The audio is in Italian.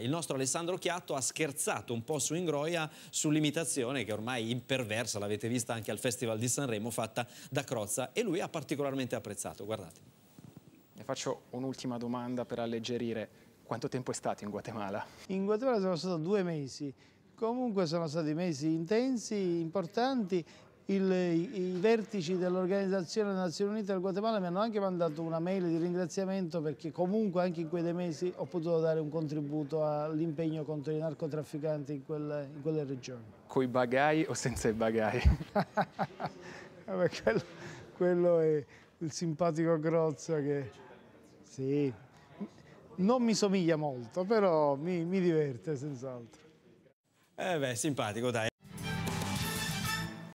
il nostro Alessandro Chiatto ha scherzato un po' su Ingroia sull'imitazione che ormai imperversa, l'avete vista anche al Festival di Sanremo, fatta da Crozza e lui ha particolarmente apprezzato, guardate. Le faccio un'ultima domanda per alleggerire. Quanto tempo è stato in Guatemala? In Guatemala sono stato due mesi. Comunque sono stati mesi intensi, importanti il, i, vertici dell'Organizzazione delle Nazioni Unite del Guatemala mi hanno anche mandato una mail di ringraziamento perché comunque anche in quei dei mesi ho potuto dare un contributo all'impegno contro i narcotrafficanti in quelle, in quelle regioni. Coi bagai o senza i bagai? quello, quello è il simpatico Grozza che... Sì, non mi somiglia molto, però mi, mi diverte senz'altro. Eh beh, simpatico, dai.